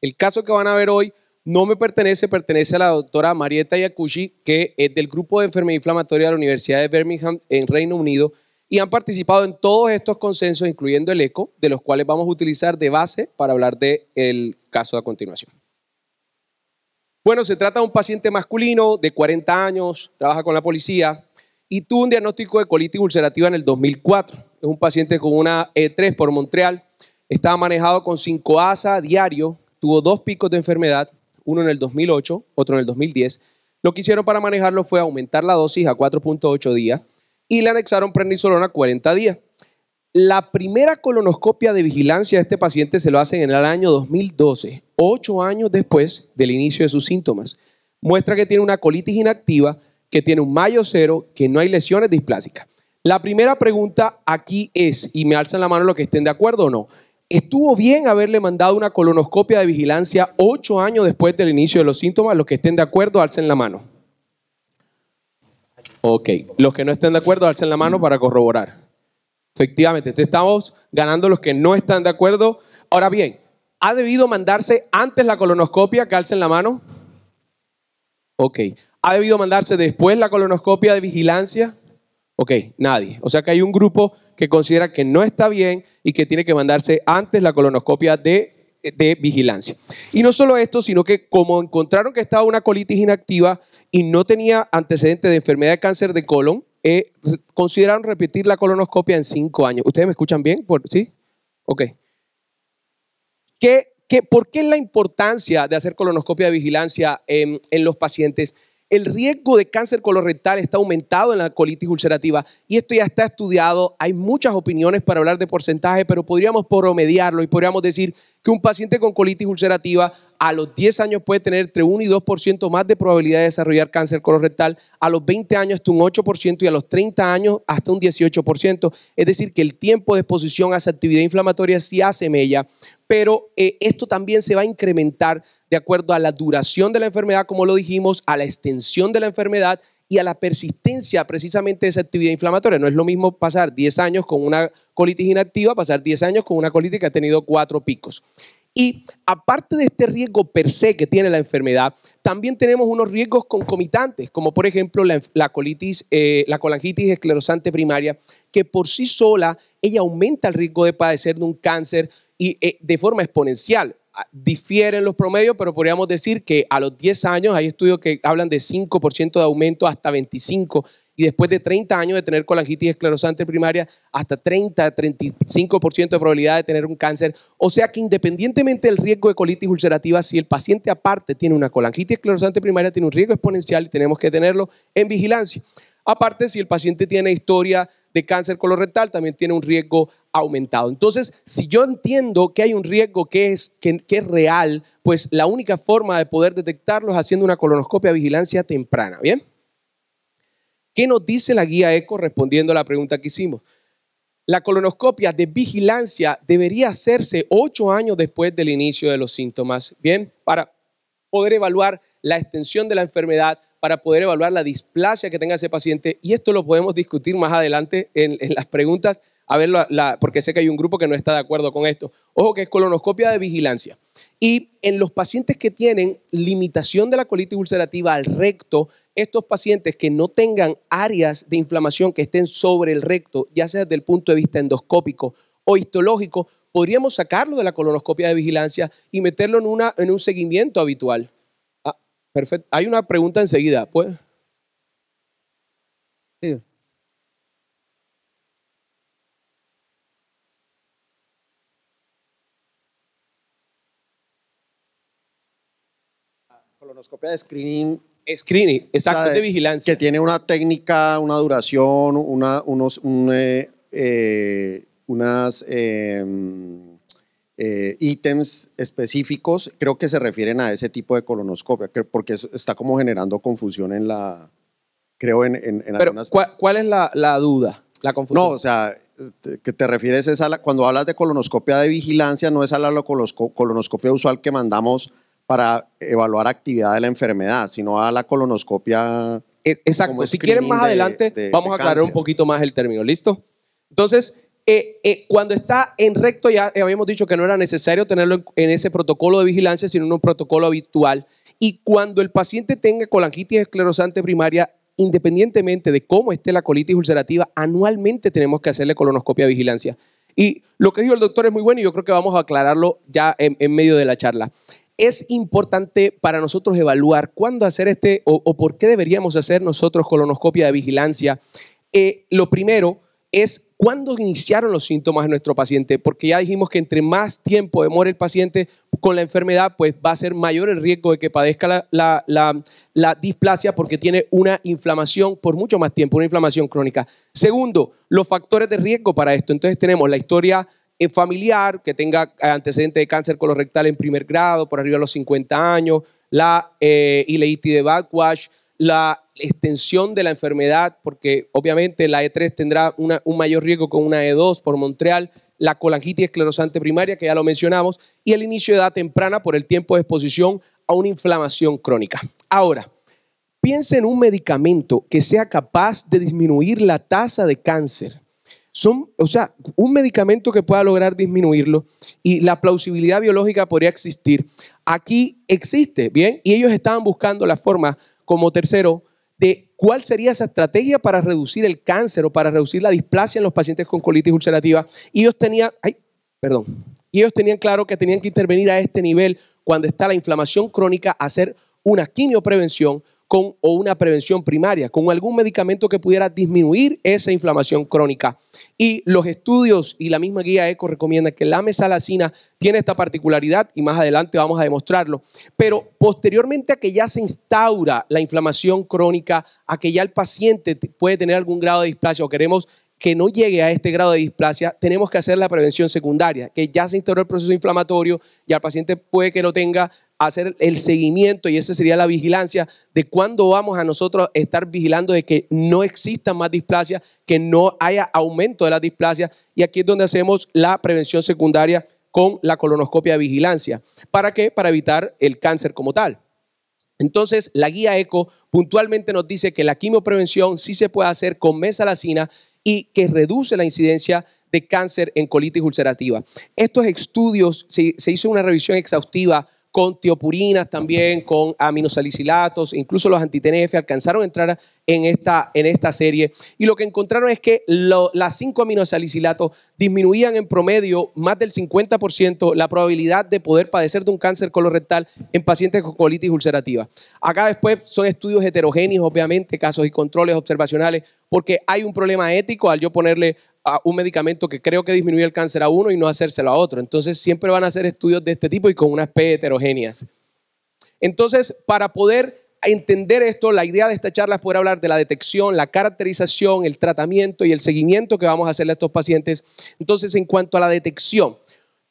El caso que van a ver hoy no me pertenece, pertenece a la doctora Marieta Yakushi, que es del grupo de enfermedad inflamatoria de la Universidad de Birmingham en Reino Unido y han participado en todos estos consensos, incluyendo el ECO, de los cuales vamos a utilizar de base para hablar del caso a continuación. Bueno, se trata de un paciente masculino de 40 años, trabaja con la policía y tuvo un diagnóstico de colitis ulcerativa en el 2004. Es un paciente con una E3 por Montreal, estaba manejado con 5 ASA diario, tuvo dos picos de enfermedad, uno en el 2008, otro en el 2010. Lo que hicieron para manejarlo fue aumentar la dosis a 4.8 días y le anexaron prednisolona 40 días. La primera colonoscopia de vigilancia de este paciente se lo hacen en el año 2012, ocho años después del inicio de sus síntomas. Muestra que tiene una colitis inactiva, que tiene un mayo cero, que no hay lesiones displásicas. La primera pregunta aquí es, y me alzan la mano los que estén de acuerdo o no, Estuvo bien haberle mandado una colonoscopia de vigilancia ocho años después del inicio de los síntomas. Los que estén de acuerdo, alcen la mano. Ok, los que no estén de acuerdo, alcen la mano para corroborar. Efectivamente, estamos ganando los que no están de acuerdo. Ahora bien, ¿ha debido mandarse antes la colonoscopia? Que alcen la mano. Ok. ¿Ha debido mandarse después la colonoscopia de vigilancia? Ok, nadie. O sea que hay un grupo que considera que no está bien y que tiene que mandarse antes la colonoscopia de vigilancia. Y no solo esto, sino que como encontraron que estaba una colitis inactiva y no tenía antecedentes de enfermedad de cáncer de colon, eh, consideraron repetir la colonoscopia en cinco años. ¿Ustedes me escuchan bien? ¿Sí? Ok. ¿Qué, qué, por qué la importancia de hacer colonoscopia de vigilancia en los pacientes el riesgo de cáncer colorectal está aumentado en la colitis ulcerativa y esto ya está estudiado. Hay muchas opiniones para hablar de porcentaje, pero podríamos promediarlo y podríamos decir que un paciente con colitis ulcerativa a los 10 años puede tener entre 1 y 2% más de probabilidad de desarrollar cáncer colorectal, a los 20 años hasta un 8% y a los 30 años hasta un 18%. Es decir, que el tiempo de exposición a esa actividad inflamatoria sí hace mella pero eh, esto también se va a incrementar de acuerdo a la duración de la enfermedad, como lo dijimos, a la extensión de la enfermedad y a la persistencia precisamente de esa actividad inflamatoria. No es lo mismo pasar 10 años con una colitis inactiva, pasar 10 años con una colitis que ha tenido cuatro picos. Y aparte de este riesgo per se que tiene la enfermedad, también tenemos unos riesgos concomitantes, como por ejemplo la, colitis, eh, la colangitis esclerosante primaria, que por sí sola ella aumenta el riesgo de padecer de un cáncer y eh, de forma exponencial. Ah, difieren los promedios, pero podríamos decir que a los 10 años hay estudios que hablan de 5% de aumento hasta 25 y después de 30 años de tener colangitis esclerosante primaria, hasta 30, 35% de probabilidad de tener un cáncer. O sea que independientemente del riesgo de colitis ulcerativa, si el paciente aparte tiene una colangitis esclerosante primaria, tiene un riesgo exponencial y tenemos que tenerlo en vigilancia. Aparte, si el paciente tiene historia de cáncer colorectal, también tiene un riesgo aumentado. Entonces, si yo entiendo que hay un riesgo que es, que, es real, pues la única forma de poder detectarlo es haciendo una colonoscopia de vigilancia temprana, ¿bien? ¿Qué nos dice la guía ECO respondiendo a la pregunta que hicimos? La colonoscopia de vigilancia debería hacerse ocho años después del inicio de los síntomas, ¿bien? Para poder evaluar la extensión de la enfermedad, para poder evaluar la displasia que tenga ese paciente. Y esto lo podemos discutir más adelante en, en las preguntas a ver, porque sé que hay un grupo que no está de acuerdo con esto. Ojo que es colonoscopia de vigilancia. Y en los pacientes que tienen limitación de la colitis ulcerativa al recto, estos pacientes que no tengan áreas de inflamación que estén sobre el recto, ya sea desde el punto de vista endoscópico o histológico, podríamos sacarlo de la colonoscopia de vigilancia y meterlo en, una, en un seguimiento habitual. Ah, perfecto. Hay una pregunta enseguida, pues. Sí. Colonoscopia de screening. Screening, exacto, de, vigilancia. Que tiene una técnica, una duración, una, unos, eh, eh, unas em, eh, ítems específicos, creo que se refieren a ese tipo de colonoscopia, porque está como generando confusión en la, creo, en, en, ¿cuál, es la, la, duda, la confusión? No, o sea, este, que te refieres a la, cuando hablas de colonoscopia de vigilancia, no es a la colonoscopia usual que mandamos para evaluar actividad de la enfermedad, sino a la colonoscopia. E-, exacto, si quieren más adelante vamos a aclarar un poquito más el término, ¿listo? Entonces, eh, eh, cuando está en recto, ya habíamos dicho que no era necesario tenerlo en, ese protocolo de vigilancia, sino en un protocolo habitual. Y cuando el paciente tenga colangitis esclerosante primaria, independientemente de cómo esté la colitis ulcerativa, anualmente tenemos que hacerle colonoscopia de vigilancia. Y lo que dijo el doctor es muy bueno y yo creo que vamos a aclararlo ya en medio de la charla es importante para nosotros evaluar cuándo hacer este o, por qué deberíamos hacer nosotros colonoscopia de vigilancia. Eh, lo primero es cuándo iniciaron los síntomas en nuestro paciente, porque ya dijimos que entre más tiempo demore el paciente con la enfermedad, pues va a ser mayor el riesgo de que padezca la, la displasia porque tiene una inflamación por mucho más tiempo, una inflamación crónica. Segundo, los factores de riesgo para esto. Entonces tenemos la historia eh, familiar que tenga antecedentes de cáncer colorectal en primer grado, por arriba de los 50 años, la eh, ileitis de backwash, la extensión de la enfermedad, porque obviamente la E3 tendrá un mayor riesgo con una E2 por Montreal, la colangitis esclerosante primaria, que ya lo mencionamos, y el inicio de edad temprana por el tiempo de exposición a una inflamación crónica. Ahora, piensa en un medicamento que sea capaz de disminuir la tasa de cáncer o sea, un medicamento que pueda lograr disminuirlo y la plausibilidad biológica podría existir. Aquí existe, ¿bien? Y ellos estaban buscando la forma, como tercero, de cuál sería esa estrategia para reducir el cáncer o para reducir la displasia en los pacientes con colitis ulcerativa. Y ellos tenían, perdón, y ellos tenían claro que tenían que intervenir a este nivel cuando está la inflamación crónica, hacer una quimioprevención con o una prevención primaria, con algún medicamento que pudiera disminuir esa inflamación crónica. Y los estudios y la misma guía ECO recomienda que la mesalacina tiene esta particularidad y más adelante vamos a demostrarlo. Pero posteriormente a que ya se instaura la inflamación crónica, a que ya el paciente puede tener algún grado de displasia o queremos que no llegue a este grado de displasia, tenemos que hacer la prevención secundaria, que ya se instauró el proceso inflamatorio, y el paciente puede que no tenga, hacer el seguimiento y esa sería la vigilancia de cuándo vamos a nosotros estar vigilando de que no exista más displasia que no haya aumento de las displasia y aquí es donde hacemos la prevención secundaria con la colonoscopia de vigilancia. ¿Para qué? Para evitar el cáncer como tal. Entonces, la guía ECO puntualmente nos dice que la quimioprevención sí se puede hacer con mesalacina y que reduce la incidencia de cáncer en colitis ulcerativa. Estos estudios, se hizo una revisión exhaustiva con tiopurinas también, con aminosalicilatos, incluso los antitnf alcanzaron a entrar en esta, en esta serie. Y lo que encontraron es que las 5 aminosalicilatos disminuían en promedio más del 50% la probabilidad de poder padecer de un cáncer colorectal en pacientes con colitis ulcerativa. Acá después son estudios heterogéneos, obviamente, casos y controles observacionales, porque hay un problema ético al yo ponerle un medicamento que creo que disminuye el cáncer a uno y no hacérselo a otro. Entonces siempre van a hacer estudios de este tipo y con unas P heterogéneas. Entonces, para poder entender esto, la idea de esta charla es poder hablar de la detección, la caracterización, el tratamiento y el seguimiento que vamos a hacerle a estos pacientes. Entonces, en cuanto a la detección,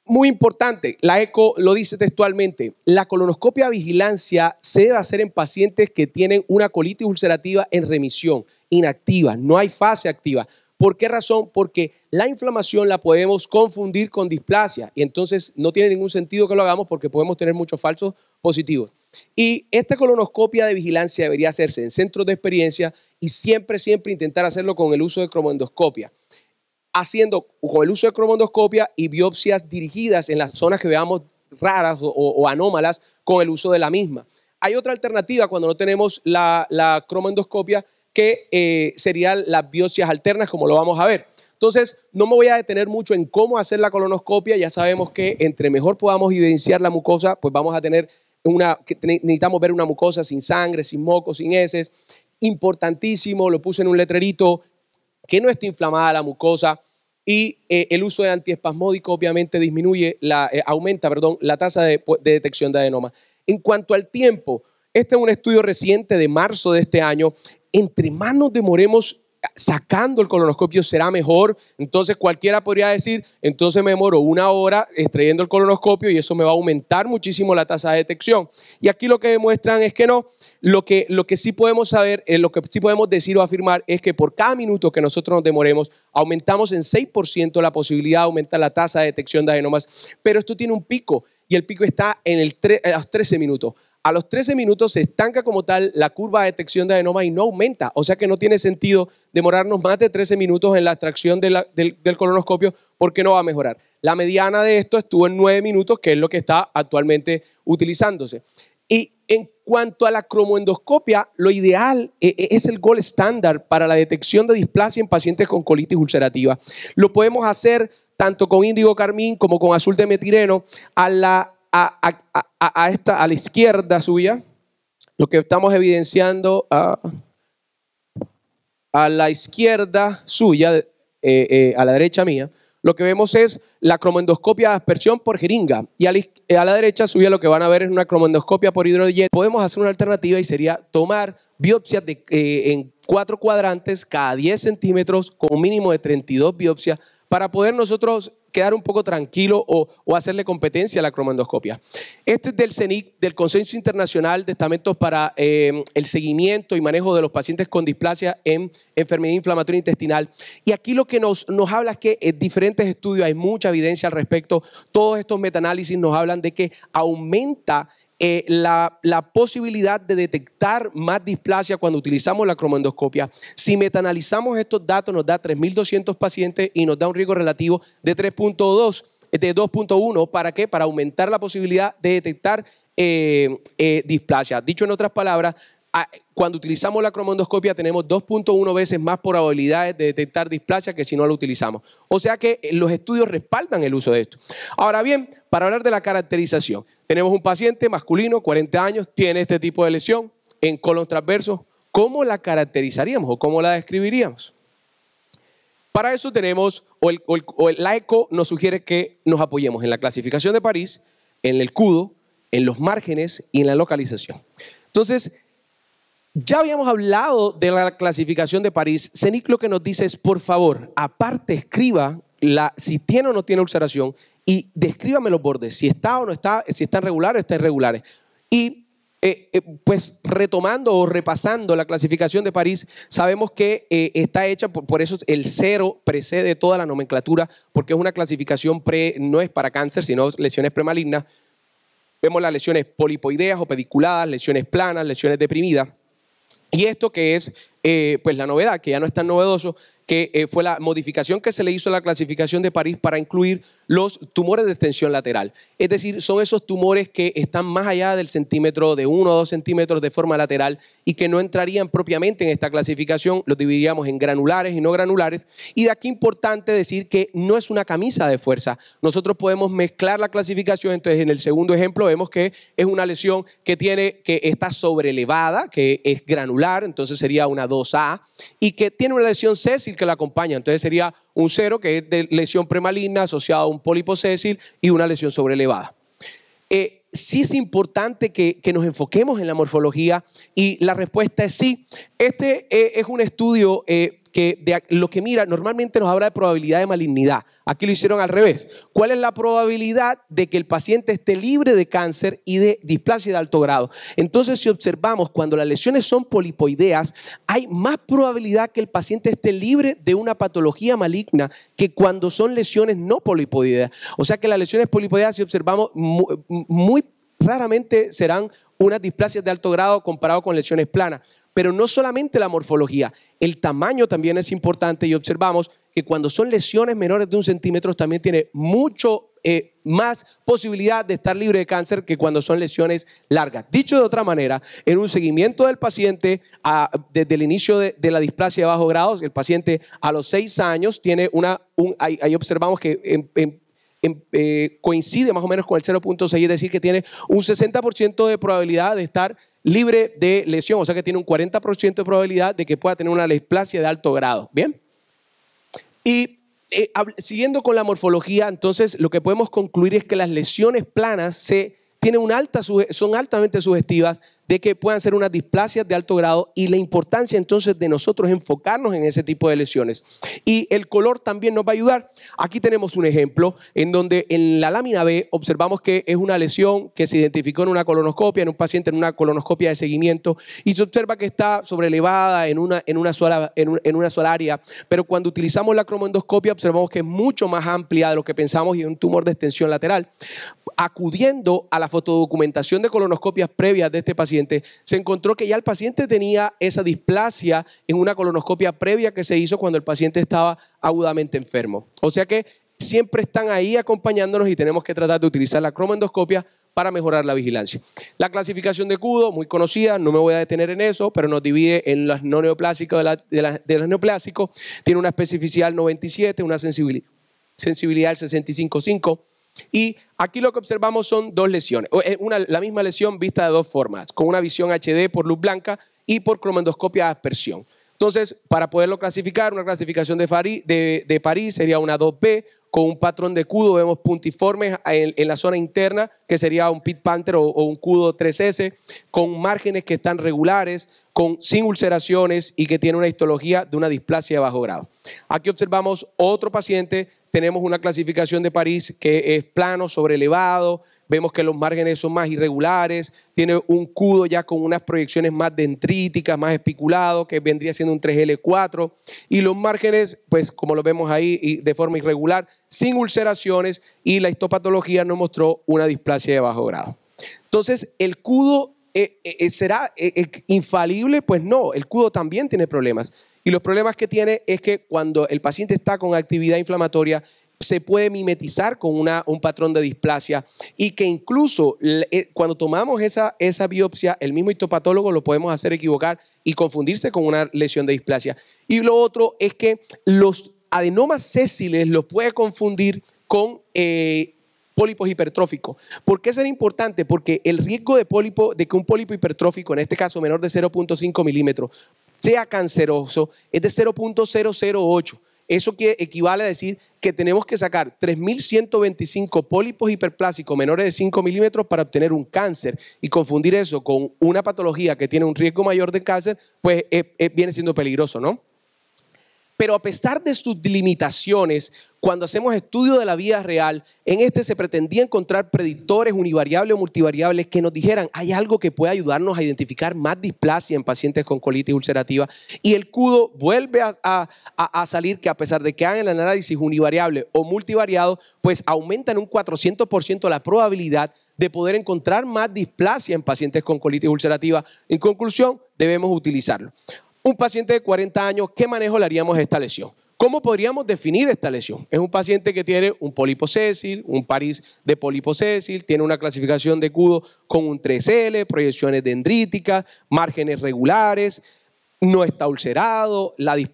muy importante, la ECO lo dice textualmente, la colonoscopia vigilancia se debe hacer en pacientes que tienen una colitis ulcerativa en remisión, inactiva, no hay fase activa. ¿Por qué razón? Porque la inflamación la podemos confundir con displasia y entonces no tiene ningún sentido que lo hagamos porque podemos tener muchos falsos positivos. Y esta colonoscopia de vigilancia debería hacerse en centros de experiencia y siempre, siempre intentar hacerlo con el uso de cromendoscopia. Haciendo con el uso de cromendoscopia y biopsias dirigidas en las zonas que veamos raras o, anómalas con el uso de la misma. Hay otra alternativa cuando no tenemos la, la cromoendoscopia que eh, serían las biopsias alternas, como lo vamos a ver. Entonces, no me voy a detener mucho en cómo hacer la colonoscopia. Ya sabemos que entre mejor podamos evidenciar la mucosa, pues vamos a tener una, necesitamos ver una mucosa sin sangre, sin mocos, sin heces. Importantísimo, lo puse en un letrerito, que no esté inflamada la mucosa y eh, el uso de antiespasmódico obviamente disminuye, eh, aumenta perdón, la tasa de, pues, de detección de adenoma. En cuanto al tiempo, este es un estudio reciente de marzo de este año entre más nos demoremos sacando el colonoscopio será mejor. Entonces cualquiera podría decir, entonces me demoro una hora extrayendo el colonoscopio y eso me va a aumentar muchísimo la tasa de detección. Y aquí lo que demuestran es que no. Lo que, lo que sí podemos saber, eh, lo que sí podemos decir o afirmar es que por cada minuto que nosotros nos demoremos, aumentamos en 6% la posibilidad de aumentar la tasa de detección de adenomas. Pero esto tiene un pico y el pico está en a los 13 minutos a los 13 minutos se estanca como tal la curva de detección de adenoma y no aumenta. O sea que no tiene sentido demorarnos más de 13 minutos en la extracción del, colonoscopio porque no va a mejorar. La mediana de esto estuvo en 9 minutos, que es lo que está actualmente utilizándose. Y en cuanto a la cromoendoscopia, lo ideal e, e, es el gol estándar para la detección de displasia en pacientes con colitis ulcerativa. Lo podemos hacer tanto con índigo carmín como con azul de metireno a la a, esta, a la izquierda suya, lo que estamos evidenciando a, la izquierda suya, eh, eh, a la derecha mía, lo que vemos es la cromendoscopia de aspersión por jeringa. Y a la, derecha suya lo que van a ver es una cromendoscopia por hidrojet. Podemos hacer una alternativa y sería tomar biopsias de, eh, en cuatro cuadrantes cada 10 centímetros con un mínimo de 32 biopsias para poder nosotros quedar un poco tranquilo o, hacerle competencia a la cromendoscopia. Este es del CENIC, del Consenso Internacional de Estamentos para em, el Seguimiento y Manejo de los Pacientes con Displasia en Enfermedad Inflamatoria Intestinal. Y aquí lo que nos, nos habla es que en diferentes estudios hay mucha evidencia al respecto. Todos estos metaanálisis nos hablan de que aumenta eh, la, posibilidad de detectar más displasia cuando utilizamos la cromendoscopia. Si metanalizamos estos datos, nos da 3.200 pacientes y nos da un riesgo relativo de 3.2, de 2.1. ¿Para qué? Para aumentar la posibilidad de detectar eh, eh, displasia. Dicho en otras palabras, cuando utilizamos la cromendoscopia tenemos 2.1 veces más probabilidades de detectar displasia que si no la utilizamos. O sea que los estudios respaldan el uso de esto. Ahora bien, para hablar de la caracterización. Tenemos un paciente masculino, 40 años, tiene este tipo de lesión en colon transverso. ¿Cómo la caracterizaríamos o cómo la describiríamos? Para eso tenemos, o, el, la ECO nos sugiere que nos apoyemos en la clasificación de París, en el CUDO, en los márgenes y en la localización. Entonces, ya habíamos hablado de la clasificación de París. Cenic lo que nos dice es, por favor, aparte escriba la, si tiene o no tiene ulceración y descríbame los bordes, si está o no está, si están regulares o están irregulares. Y eh, eh, pues retomando o repasando la clasificación de París, sabemos que eh, está hecha, por, eso el cero precede toda la nomenclatura, porque es una clasificación pre, no es para cáncer, sino lesiones premalignas. Vemos las lesiones polipoideas o pediculadas, lesiones planas, lesiones deprimidas. Y esto que es pues la novedad, que ya no es tan novedoso, que fue la modificación que se le hizo a la clasificación de París para incluir los tumores de extensión lateral. Es decir, son esos tumores que están más allá del centímetro, de 1 o 2 centímetros de forma lateral y que no entrarían propiamente en esta clasificación, los dividíamos en granulares y no granulares. Y de aquí importante decir que no es una camisa de fuerza. Nosotros podemos mezclar la clasificación, entonces en el segundo ejemplo vemos que es una lesión que tiene que está elevada, que es granular, entonces sería una 2A, y que tiene una lesión sésil que la acompaña, entonces sería un cero que es de lesión premaligna asociada a un pólipo y una lesión sobrelevada. Eh, sí es importante que, nos enfoquemos en la morfología y la respuesta es sí. Este eh, es un estudio eh, que lo que mira normalmente nos habla de probabilidad de malignidad. Aquí lo hicieron al revés. ¿Cuál es la probabilidad de que el paciente esté libre de cáncer y de displasia de alto grado? Entonces, si observamos, cuando las lesiones son polipoideas, hay más probabilidad que el paciente esté libre de una patología maligna que cuando son lesiones no polipoideas. O sea que las lesiones polipoideas, si observamos, muy, muy raramente serán unas displasias de alto grado comparado con lesiones planas. Pero no solamente la morfología, el tamaño también es importante y observamos que cuando son lesiones menores de un centímetro también tiene mucho eh, más posibilidad de estar libre de cáncer que cuando son lesiones largas. Dicho de otra manera, en un seguimiento del paciente desde el inicio de, la displasia de bajo grados, el paciente a los seis años tiene una, ahí, observamos que eh, coincide más o menos con el 0.6, es decir, que tiene un 60% de probabilidad de estar libre de lesión, o sea que tiene un 40% de probabilidad de que pueda tener una lesplasia de alto grado. Bien. Y eh, siguiendo con la morfología, entonces lo que podemos concluir es que las lesiones planas se, tienen un alta, son altamente sugestivas de que puedan ser unas displasias de alto grado y la importancia entonces de nosotros enfocarnos en ese tipo de lesiones. Y el color también nos va a ayudar. Aquí tenemos un ejemplo en donde en la lámina B observamos que es una lesión que se identificó en una colonoscopia, en un paciente en una colonoscopia de seguimiento y se observa que está sobrelevada en una, en una, sola, en, una sola área, pero cuando utilizamos la cromoendoscopia observamos que es mucho más amplia de lo que pensamos y es un tumor de extensión lateral. Acudiendo a la fotodocumentación de colonoscopias previas de este paciente, se encontró que ya el paciente tenía esa displasia en una colonoscopia previa que se hizo cuando el paciente estaba agudamente enfermo. O sea que siempre están ahí acompañándonos y tenemos que tratar de utilizar la cromendoscopia para mejorar la vigilancia. La clasificación de CUDO, muy conocida, no me voy a detener en eso, pero nos divide en las no neoplásicos de, los neoplásicos. Tiene una especificidad 97, una sensibilidad, sensibilidad al 65.5 y aquí lo que observamos son dos lesiones, eh, una, la misma lesión vista de dos formas, con una visión HD por luz blanca y por cromendoscopia de aspersión. Entonces, para poderlo clasificar, una clasificación de, París sería una 2B, con un patrón de cudo, vemos puntiformes en, la zona interna, que sería un pit panther o, un cudo 3S, con márgenes que están regulares, con, sin ulceraciones y que tiene una histología de una displasia de bajo grado. Aquí observamos otro paciente tenemos una clasificación de París que es plano, elevado. vemos que los márgenes son más irregulares, tiene un cudo ya con unas proyecciones más dentríticas, más especulado, que vendría siendo un 3L4, y los márgenes, pues como lo vemos ahí, de forma irregular, sin ulceraciones, y la histopatología nos mostró una displasia de bajo grado. Entonces, ¿el cudo eh, eh, eh, será infalible? Pues no, el cudo también tiene problemas. Y los problemas que tiene es que cuando el paciente está con actividad inflamatoria, se puede mimetizar con una, un patrón de displasia y que incluso eh, cuando tomamos esa, esa biopsia, el mismo histopatólogo lo podemos hacer equivocar y confundirse con una lesión de displasia. Y lo otro es que los adenomas sésiles los puede confundir con eh, pólipos hipertróficos. ¿Por qué será importante? Porque el riesgo de pólipo, de que un pólipo hipertrófico, en este caso menor de 0.5 milímetros, sea canceroso es de 0.008. Eso que equivale a decir que tenemos que sacar 3.125 pólipos hiperplásicos menores de 5 milímetros para obtener un cáncer y confundir eso con una patología que tiene un riesgo mayor de cáncer, pues eh, eh, viene siendo peligroso, ¿no? Pero a pesar de sus limitaciones, cuando hacemos estudio de la vida real, en este se pretendía encontrar predictores univariables o multivariables que nos dijeran, hay algo que puede ayudarnos a identificar más displasia en pacientes con colitis ulcerativa. Y el CUDO vuelve a, a salir que a pesar de que hagan el análisis univariable o multivariado, pues aumentan un 400% la probabilidad de poder encontrar más displasia en pacientes con colitis ulcerativa. En conclusión, debemos utilizarlo. Un paciente de 40 años, ¿qué manejo le haríamos a esta lesión? ¿Cómo podríamos definir esta lesión? Es un paciente que tiene un pólipo un París de pólipo tiene una clasificación de cudo con un 3L, proyecciones dendríticas, márgenes regulares, no está ulcerado,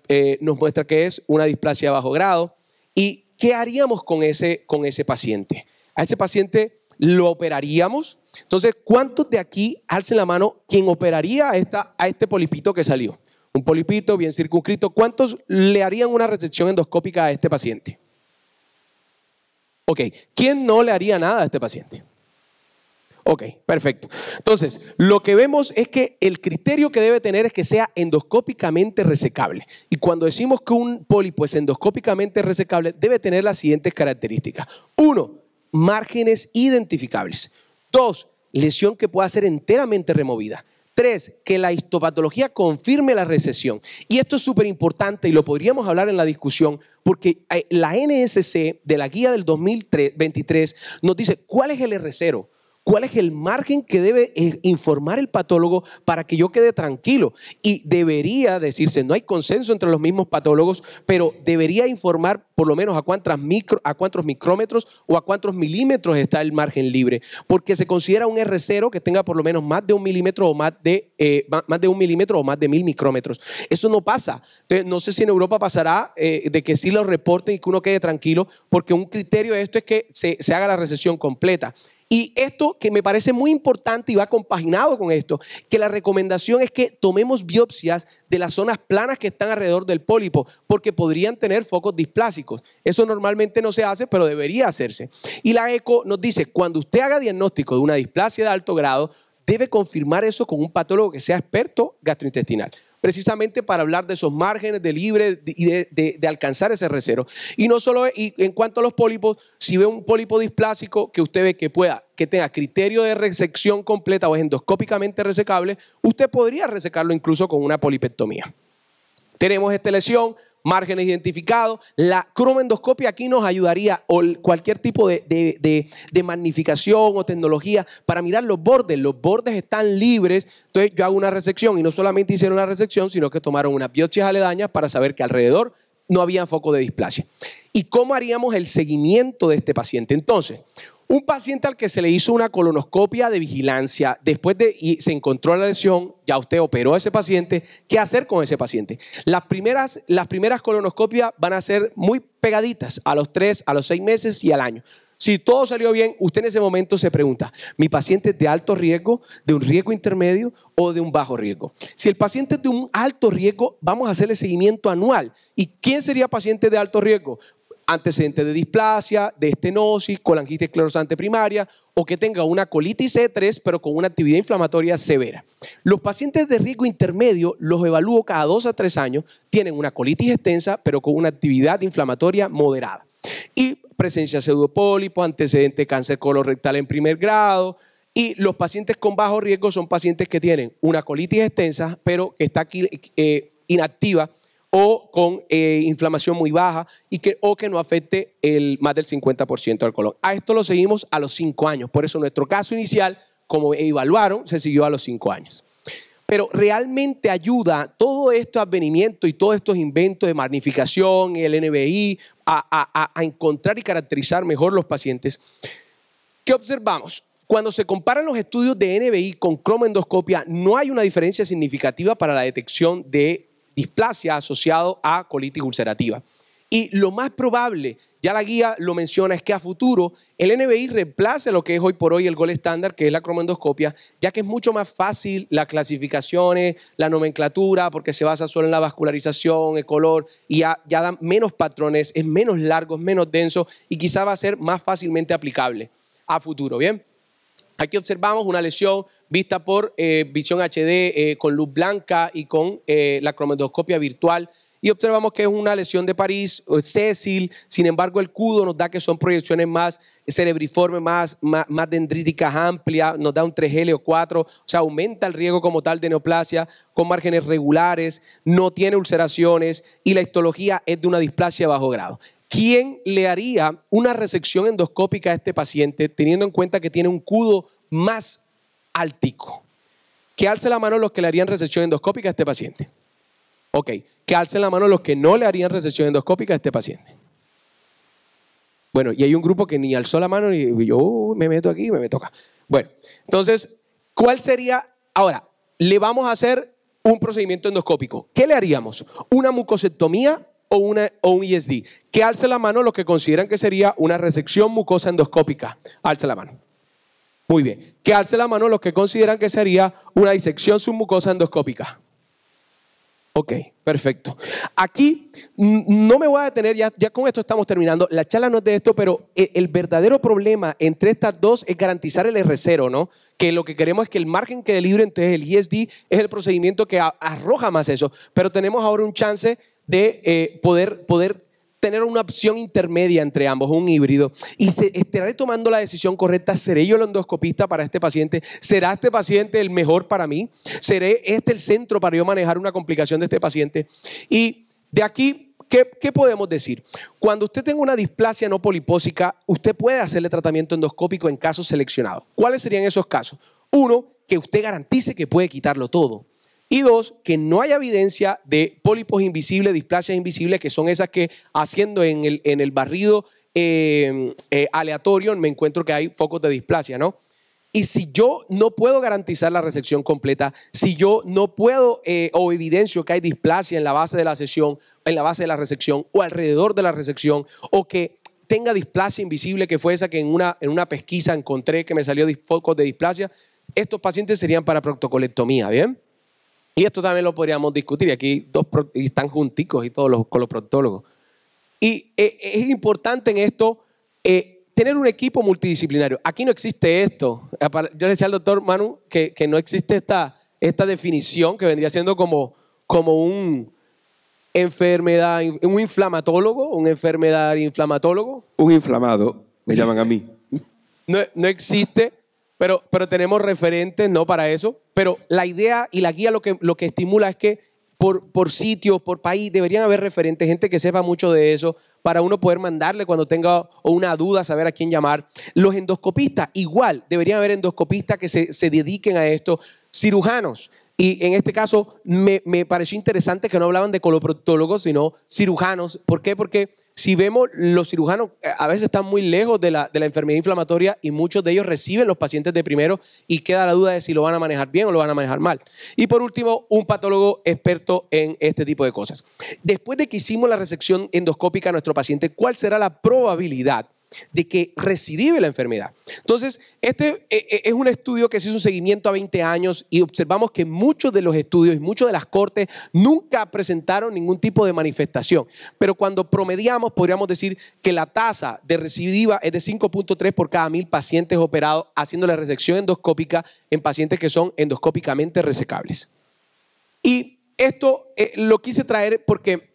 eh, nos muestra que es una displasia de bajo grado. ¿Y qué haríamos con ese, con ese paciente? A ese paciente lo operaríamos. Entonces, ¿cuántos de aquí alcen la mano quien operaría esta, a este polipito que salió? un polipito bien circunscrito, ¿cuántos le harían una resección endoscópica a este paciente? Ok, ¿quién no le haría nada a este paciente? Ok, perfecto. Entonces, lo que vemos es que el criterio que debe tener es que sea endoscópicamente resecable. Y cuando decimos que un pólipo es endoscópicamente resecable, debe tener las siguientes características. Uno, márgenes identificables. Dos, lesión que pueda ser enteramente removida. Tres, que la histopatología confirme la recesión. Y esto es súper importante y lo podríamos hablar en la discusión porque eh, la NSC de la guía del 2023 nos dice cuál es el R0. ¿Cuál es el margen que debe eh, informar el patólogo para que yo quede tranquilo? Y debería decirse, no hay consenso entre los mismos patólogos, pero debería informar por lo menos a, micro, a cuántos micrómetros o a cuántos milímetros está el margen libre, porque se considera un R0 que tenga por lo menos más de un milímetro o más de, eh, más de un milímetro o más de mil micrómetros. Eso no pasa. Entonces, no sé si en Europa pasará eh, de que sí lo reporten y que uno quede tranquilo, porque un criterio de esto es que se, se haga la recesión completa. Y esto que me parece muy importante y va compaginado con esto, que la recomendación es que tomemos biopsias de las zonas planas que están alrededor del pólipo, porque podrían tener focos displásicos. Eso normalmente no se hace, pero debería hacerse. Y la ECO nos dice, cuando usted haga diagnóstico de una displasia de alto grado, debe confirmar eso con un patólogo que sea experto gastrointestinal precisamente para hablar de esos márgenes de libre y de, alcanzar ese recero. Y no solo, en cuanto a los pólipos, si ve un pólipo displásico que usted ve que pueda, que tenga criterio de resección completa o es endoscópicamente resecable, usted podría resecarlo incluso con una polipectomía. Tenemos esta lesión, márgenes identificados. La cromendoscopia aquí nos ayudaría o cualquier tipo de, magnificación o tecnología para mirar los bordes. Los bordes están libres. Entonces yo hago una resección y no solamente hicieron una resección, sino que tomaron unas biopsias aledañas para saber que alrededor no había foco de displasia. ¿Y cómo haríamos el seguimiento de este paciente? Entonces, un paciente al que se le hizo una colonoscopia de vigilancia después de y se encontró la lesión, ya usted operó a ese paciente, ¿qué hacer con ese paciente? Las primeras, las primeras colonoscopias van a ser muy pegaditas a los tres, a los seis meses y al año. Si todo salió bien, usted en ese momento se pregunta, ¿mi paciente es de alto riesgo, de un riesgo intermedio o de un bajo riesgo? Si el paciente es de un alto riesgo, vamos a hacerle seguimiento anual. ¿Y quién sería paciente de alto riesgo? antecedente de displasia, de estenosis, colangitis esclerosante primaria o que tenga una colitis E3 pero con una actividad inflamatoria severa. Los pacientes de riesgo intermedio los evalúo cada dos a tres años, tienen una colitis extensa pero con una actividad inflamatoria moderada. Y presencia de pseudopólipo, antecedente de cáncer colorectal en primer grado, y los pacientes con bajo riesgo son pacientes que tienen una colitis extensa, pero que está eh, inactiva o con eh, inflamación muy baja y que, o que no afecte más del 50% del colon. A esto lo seguimos a los 5 años. Por eso nuestro caso inicial, como evaluaron, se siguió a los 5 años. Pero realmente ayuda todo este advenimiento y todos estos inventos de magnificación, el NBI, a, a encontrar y caracterizar mejor los pacientes. ¿Qué observamos? Cuando se comparan los estudios de NBI con cromoendoscopia, no hay una diferencia significativa para la detección de displasia asociado a colitis ulcerativa. Y lo más probable, ya la guía lo menciona, es que a futuro el NBI reemplace lo que es hoy por hoy el gol estándar, que es la cromendoscopia, ya que es mucho más fácil las clasificaciones, la nomenclatura, porque se basa solo en la vascularización, el color, y ya, dan menos patrones, es menos largo, es menos denso y quizá va a ser más fácilmente aplicable a futuro. Bien. Aquí observamos una lesión vista por eh, visión HD eh, con luz blanca y con eh, la cromendoscopia virtual. Y observamos que es una lesión de París, Césil, Sin embargo, el CUDO nos da que son proyecciones más cerebriformes, más, más, más dendríticas amplias, nos da un 3L o 4, o sea, aumenta el riesgo como tal de neoplasia con márgenes regulares, no tiene ulceraciones y la histología es de una displasia de bajo grado. ¿quién le haría una resección endoscópica a este paciente teniendo en cuenta que tiene un cudo más áltico? Que alce la mano los que le harían resección endoscópica a este paciente. Ok, que alce la mano los que no le harían resección endoscópica a este paciente. Bueno, y hay un grupo que ni alzó la mano y yo me meto aquí, me toca. Bueno, entonces, ¿cuál sería? Ahora, le vamos a hacer un procedimiento endoscópico. ¿Qué le haríamos? ¿Una mucosectomía o, una, o un ISD. E que alce la mano los que consideran que sería una resección mucosa endoscópica. Alce la mano. Muy bien. Que alce la mano los que consideran que sería una disección submucosa endoscópica. Ok, perfecto. Aquí no me voy a detener, ya, ya con esto estamos terminando. La charla no es de esto, pero e, el, verdadero problema entre estas dos es garantizar el R0, ¿no? Que lo que queremos es que el margen que libre, entonces el ISD e es el procedimiento que arroja más eso. Pero tenemos ahora un chance de eh, poder, poder tener una opción intermedia entre ambos, un híbrido. Y se estaré tomando la decisión correcta. ¿Seré yo el endoscopista para este paciente? ¿Será este paciente el mejor para mí? ¿Seré este el centro para yo manejar una complicación de este paciente? Y de aquí, ¿qué, qué podemos decir? Cuando usted tenga una displasia no polipósica, usted puede hacerle tratamiento endoscópico en casos seleccionados. ¿Cuáles serían esos casos? Uno, que usted garantice que puede quitarlo todo. Y dos, que no haya evidencia de pólipos invisibles, displasias invisibles, que son esas que haciendo en el, en el barrido em, eh, aleatorio me encuentro que hay focos de displasia, ¿no? Y si yo no puedo garantizar la resección completa, si yo no puedo eh, o evidencio que hay displasia en la base de la sesión, en la base de la resección o alrededor de la resección, o que tenga displasia invisible, que fue esa que en una, en una pesquisa encontré que me salió focos de displasia, estos pacientes serían para proctocolectomía, ¿bien? Y esto también lo podríamos discutir. aquí dos y están junticos y todos los, con los proctólogos. Y eh, es importante en esto eh, tener un equipo multidisciplinario. Aquí no existe esto. Yo le decía al doctor Manu que, que no existe esta, esta definición que vendría siendo como, como un enfermedad, un inflamatólogo, un enfermedad inflamatólogo. Un inflamado, me llaman a mí. No, no existe pero, tenemos referentes, ¿no? Para eso. Pero la idea y la guía lo que, lo que estimula es que por, por sitios, por país, deberían haber referentes, gente que sepa mucho de eso, para uno poder mandarle cuando tenga una duda, saber a quién llamar. Los endoscopistas, igual, deberían haber endoscopistas que se, dediquen a esto. Cirujanos, y en este caso me, me, pareció interesante que no hablaban de coloproctólogos, sino cirujanos. ¿Por qué? Porque si vemos, los cirujanos eh, a veces están muy lejos de la, enfermedad inflamatoria y muchos de ellos reciben los pacientes de primero y queda la duda de si lo van a manejar bien o lo van a manejar mal. Y por último, un patólogo experto en este tipo de cosas. Después de que hicimos la resección endoscópica a nuestro paciente, ¿cuál será la probabilidad de que recidive la enfermedad. Entonces, este eh, eh, es un estudio que se hizo un seguimiento a 20 años y observamos que muchos de los estudios y muchas de las cortes nunca presentaron ningún tipo de manifestación. Pero cuando promediamos, podríamos decir que la tasa de recidiva es de 5.3 por cada mil pacientes operados haciendo la resección endoscópica en pacientes que son endoscópicamente resecables. Y esto eh, lo quise traer porque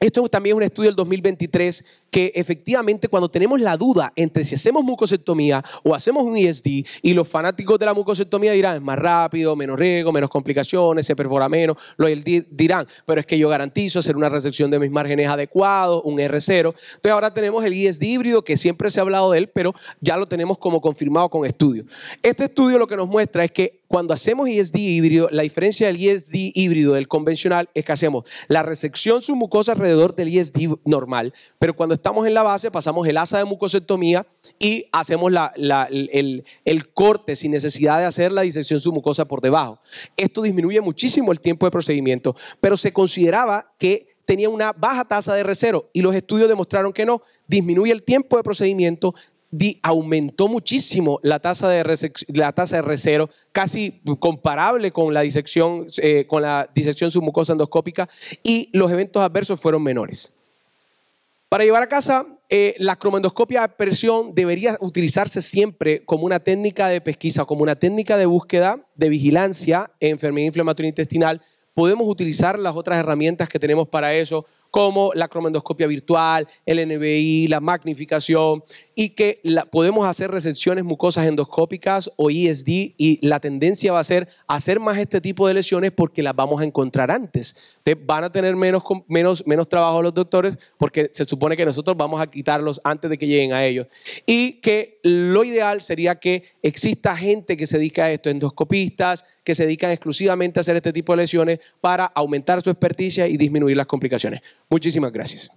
esto también es un estudio del 2023 que efectivamente cuando tenemos la duda entre si hacemos mucosectomía o hacemos un ISD e y los fanáticos de la mucosectomía dirán es más rápido, menos riesgo, menos complicaciones, se perfora menos, lo dirán, pero es que yo garantizo hacer una resección de mis márgenes adecuados, un R0. Entonces ahora tenemos el ISD e híbrido que siempre se ha hablado de él, pero ya lo tenemos como confirmado con estudio. Este estudio lo que nos muestra es que cuando hacemos ISD e híbrido, la diferencia del ISD híbrido del convencional es que hacemos la resección submucosa alrededor del ISD normal, pero cuando estamos en la base, pasamos el asa de mucosectomía y hacemos el, corte sin necesidad de hacer la disección submucosa por debajo. Esto disminuye muchísimo el tiempo de procedimiento, pero se consideraba que tenía una baja tasa de recero y los estudios demostraron que no, disminuye el tiempo de procedimiento, aumentó muchísimo la tasa de la tasa recero, casi comparable con eh, con la disección submucosa endoscópica y los eventos adversos fueron menores. Para llevar a casa, eh, la cromendoscopia de presión debería utilizarse siempre como una técnica de pesquisa, como una técnica de búsqueda, de vigilancia en enfermedad inflamatoria intestinal. Podemos utilizar las otras herramientas que tenemos para eso, como la cromendoscopia virtual, el NBI, la magnificación, y que podemos hacer recepciones mucosas endoscópicas o ISD e y la tendencia va a ser hacer más este tipo de lesiones porque las vamos a encontrar antes. Entonces van a tener menos, menos, menos trabajo los doctores porque se supone que nosotros vamos a quitarlos antes de que lleguen a ellos. Y que lo ideal sería que exista gente que se dedica a esto, endoscopistas, que se dedican exclusivamente a hacer este tipo de lesiones para aumentar su experticia y disminuir las complicaciones. Muchísimas gracias.